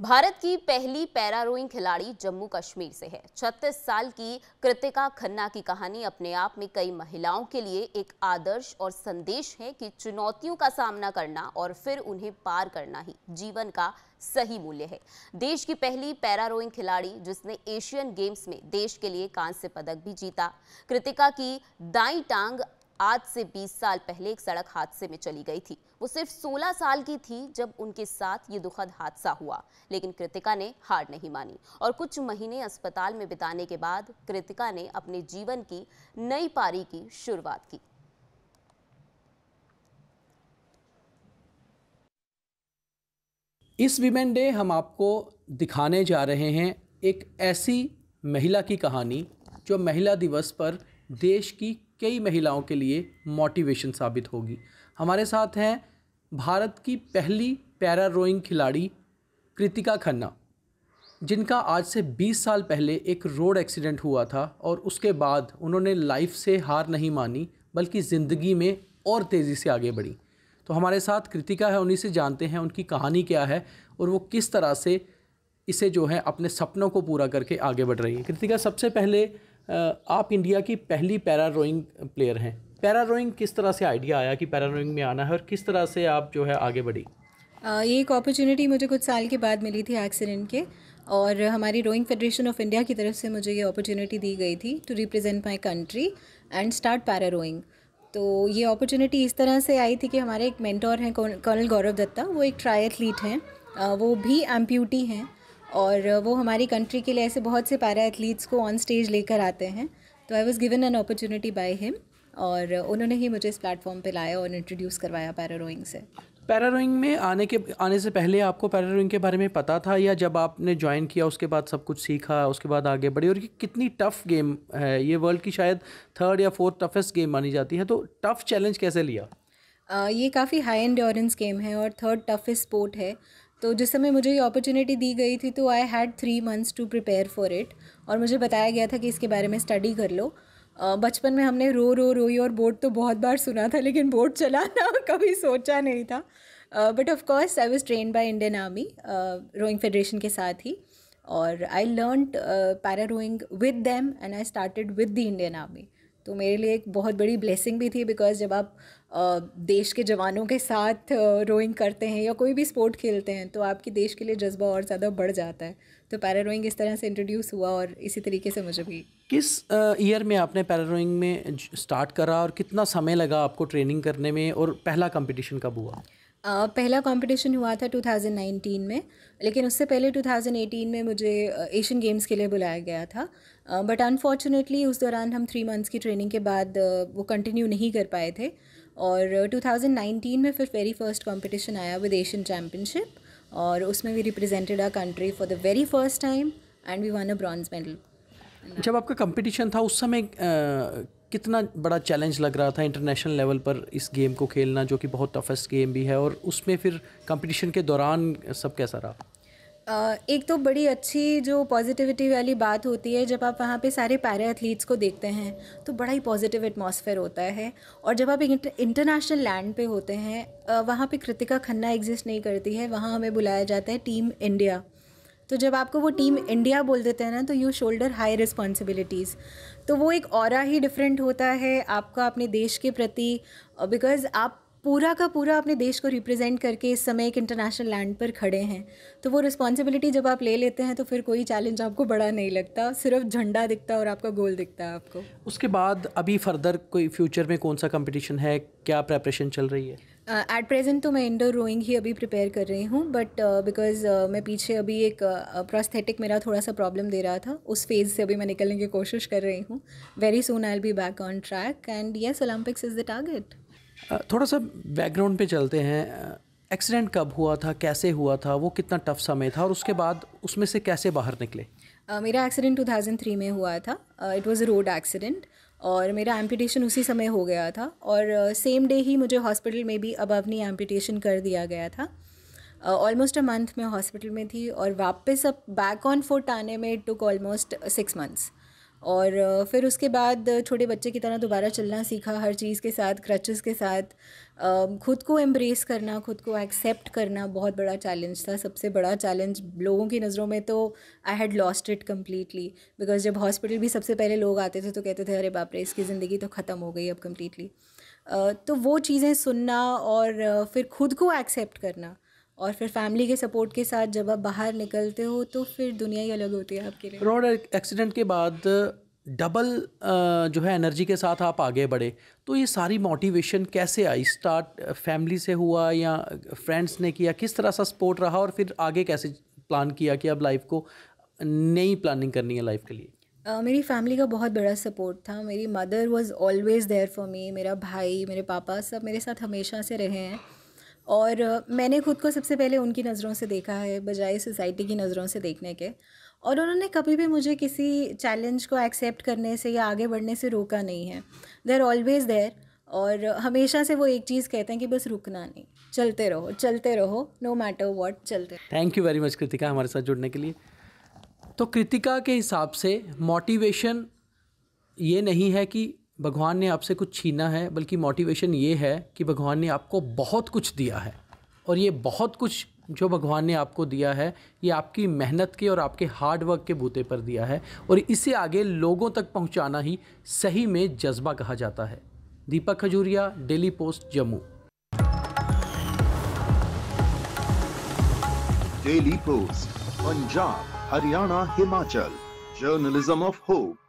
भारत की पहली para rowing खिलाड़ी जम्मू कश्मीर से है 36 साल की कृतिका खन्ना की कहानी अपने आप में कई महिलाओं के लिए एक आदर्श और संदेश है कि चुनौतियों का सामना करना और फिर उन्हें पार करना ही जीवन का सही मूल्य है देश की पहली पैरा रोइंग खिलाड़ी जिसने एशियन गेम्स में देश के लिए कांस्य पदक भी जीता कृतिका की दाई टांग आज से 20 साल पहले एक सड़क हादसे में चली गई थी वो सिर्फ 16 साल की थी जब उनके साथ ये दुखद हादसा हुआ लेकिन कृतिका ने हार नहीं मानी और कुछ महीने अस्पताल में बिताने के बाद कृतिका ने अपने जीवन की नई पारी की शुरुआत की इस विमेन डे हम आपको दिखाने जा रहे हैं एक ऐसी महिला की कहानी जो महिला दिवस पर देश की कई महिलाओं के लिए मोटिवेशन साबित होगी हमारे साथ हैं भारत की पहली पैरा रोइंग खिलाड़ी कृतिका खन्ना जिनका आज से 20 साल पहले एक रोड एक्सीडेंट हुआ था और उसके बाद उन्होंने लाइफ से हार नहीं मानी बल्कि ज़िंदगी में और तेज़ी से आगे बढ़ी तो हमारे साथ कृतिका है उन्हीं से जानते हैं उनकी कहानी क्या है और वो किस तरह से इसे जो है अपने सपनों को पूरा करके आगे बढ़ रही है कृतिका सबसे पहले आप इंडिया की पहली पैरा रोइंग प्लेयर हैं पैरा रोइंग किस तरह से आइडिया आया कि पैरा रोइंग में आना है और किस तरह से आप जो है आगे बढ़ी ये एक अपॉर्चुनिटी मुझे कुछ साल के बाद मिली थी एक्सीडेंट के और हमारी रोइंग फेडरेशन ऑफ इंडिया की तरफ से मुझे ये अपॉर्चुनिटी दी गई थी to represent my country and start para rowing तो ये अपॉर्चुनिटी इस तरह से आई थी कि हमारे एक मेंटोर हैं कर्नल गौरव दत्ता वो एक ट्राई एथलीट हैं वो भी एम्प्यूटी हैं और वो हमारी कंट्री के लिए ऐसे बहुत से पैरा एथलीट्स को ऑन स्टेज लेकर आते हैं तो I was given an opportunity by him और उन्होंने ही मुझे इस प्लेटफॉर्म पे लाया और इंट्रोड्यूस करवाया पैरा रोइंग से पैरा रोइंग में आने के आने से पहले आपको पैरा रोइंग के बारे में पता था या जब आपने ज्वाइन किया उसके बाद सब कुछ सीखा उसके बाद आगे बढ़ी और ये कितनी टफ गेम है ये वर्ल्ड की शायद थर्ड या फोर्थ टफेस्ट गेम मानी जाती है तो टफ चैलेंज कैसे लिया आ, ये काफ़ी हाई एंड गेम है और थर्ड टफेस्ट स्पोर्ट है तो जिस समय मुझे ये अपॉर्चुनिटी दी गई थी तो I had three months to prepare for it और मुझे बताया गया था कि इसके बारे में स्टडी कर लो बचपन में हमने रो रो रोई और बोट तो बहुत बार सुना था लेकिन बोट चलाना कभी सोचा नहीं था but of course I was train by Indian Army rowing federation के साथ ही और I learn para rowing with them and I started with the Indian Army तो मेरे लिए एक बहुत बड़ी ब्लेसिंग भी थी बिकॉज जब आप देश के जवानों के साथ रोइंग करते हैं या कोई भी स्पोर्ट खेलते हैं तो आपके देश के लिए जज्बा और ज़्यादा बढ़ जाता है तो पैरा रोइंग इस तरह से इंट्रोड्यूस हुआ और इसी तरीके से मुझे भी किस ईयर में आपने पैरा रोइंग में स्टार्ट करा और कितना समय लगा आपको ट्रेनिंग करने में और पहला कंपटीशन कब हुआ Uh, पहला कंपटीशन हुआ था 2019 में लेकिन उससे पहले 2018 में मुझे एशियन गेम्स के लिए बुलाया गया था बट uh, अनफॉर्चुनेटली उस दौरान हम थ्री मंथ्स की ट्रेनिंग के बाद uh, वो कंटिन्यू नहीं कर पाए थे और 2019 में फिर वेरी फर्स्ट कंपटीशन आया विद एशियन चैम्पियनशिप और उसमें we represented our country for the very first time and we won a bronze medal जब आपका कंपटीशन था उस समय कितना बड़ा चैलेंज लग रहा था इंटरनेशनल लेवल पर इस गेम को खेलना जो कि बहुत टफेस्ट गेम भी है और उसमें फिर कंपटीशन के दौरान सब कैसा रहा एक तो बड़ी अच्छी जो पॉजिटिविटी वाली बात होती है जब आप वहाँ पे सारे पैरा एथलीट्स को देखते हैं तो बड़ा ही पॉजिटिव एटमॉस्फेयर होता है और जब आप इंटरनेशनल लैंड पे होते हैं वहाँ पे कृतिका खन्ना एग्जिस्ट नहीं करती है वहाँ हमें बुलाया जाता है टीम इंडिया तो जब आपको वो टीम इंडिया बोल देते हैं ना तो यू शोल्डर हाई रिस्पॉन्सिबिलिटीज़ तो वो एक और ही डिफरेंट होता है आपका अपने देश के प्रति बिकॉज़ आप पूरा का पूरा अपने देश को रिप्रेजेंट करके इस समय एक इंटरनेशनल लैंड पर खड़े हैं तो वो रिस्पॉन्सिबिलिटी जब आप ले लेते हैं तो फिर कोई चैलेंज आपको बड़ा नहीं लगता सिर्फ झंडा दिखता और आपका गोल दिखता है आपको उसके बाद अभी फर्दर कोई फ्यूचर में कौन सा कंपटीशन है क्या प्रेपरेशन चल रही है एट uh, प्रेजेंट तो मैं इंडोर रोइंग ही अभी प्रिपेयर कर रही हूँ बट बिकॉज uh, uh, मैं पीछे अभी एक प्रोस्थेटिक uh, मेरा थोड़ा सा प्रॉब्लम दे रहा था उस फेज़ से अभी मैं निकलने की कोशिश कर रही हूँ very soon I'll be back on track and yes Olympics is the target थोड़ा सा बैकग्राउंड पे चलते हैं एक्सीडेंट कब हुआ था कैसे हुआ था वो कितना टफ समय था और उसके बाद उसमें से कैसे बाहर निकले uh, मेरा एक्सीडेंट 2003 में हुआ था it was a road accident और मेरा एम्पिटेशन उसी समय हो गया था और सेम uh, डे ही मुझे हॉस्पिटल में भी अब अपनी एम्पिटेशन कर दिया गया था ऑलमोस्ट अ मंथ में हॉस्पिटल में थी और वापस अब बैक ऑन फुट आने में it took almost six months और फिर उसके बाद छोटे बच्चे की तरह दोबारा चलना सीखा हर चीज़ के साथ क्रचेस के साथ खुद को एम्ब्रेस करना खुद को एक्सेप्ट करना बहुत बड़ा चैलेंज था सबसे बड़ा चैलेंज लोगों की नज़रों में तो I had lost it completely because जब हॉस्पिटल भी सबसे पहले लोग आते थे तो कहते थे अरे बाप रे इसकी ज़िंदगी तो ख़त्म हो गई अब कम्प्लीटली तो वो चीज़ें सुनना और फिर खुद को एक्सेप्ट करना और फिर फैमिली के सपोर्ट के साथ जब आप बाहर निकलते हो तो फिर दुनिया ही अलग होती है आपके लिए रोड एक्सीडेंट के बाद डबल जो है एनर्जी के साथ आप आगे बढ़े तो ये सारी मोटिवेशन कैसे आई स्टार्ट फैमिली से हुआ या फ्रेंड्स ने किया किस तरह सा सपोर्ट रहा और फिर आगे कैसे प्लान किया कि अब लाइफ को नई प्लानिंग करनी है लाइफ के लिए Uh, मेरी फैमिली का बहुत बड़ा सपोर्ट था मेरी mother was always there for me मेरा भाई मेरे पापा सब मेरे साथ हमेशा से रहे हैं और मैंने खुद को सबसे पहले उनकी नज़रों से देखा है बजाय सोसाइटी की नज़रों से देखने के और उन्होंने कभी भी मुझे किसी चैलेंज को एक्सेप्ट करने से या आगे बढ़ने से रोका नहीं है देर ऑलवेज़ देर और हमेशा से वो एक चीज़ कहते हैं कि बस रुकना नहीं चलते रहो चलते रहो नो मैटर वॉट चलते thank you very much Kritika हमारे साथ जुड़ने के लिए तो कृतिका के हिसाब से मोटिवेशन ये नहीं है कि भगवान ने आपसे कुछ छीना है बल्कि मोटिवेशन ये है कि भगवान ने आपको बहुत कुछ दिया है और ये बहुत कुछ जो भगवान ने आपको दिया है ये आपकी मेहनत के और आपके हार्ड वर्क के बूते पर दिया है और इसे आगे लोगों तक पहुंचाना ही सही में जज्बा कहा जाता है Deepak Khajuria Daily Post Jammu Daily Post Punjab Haryana Himachal journalism of hope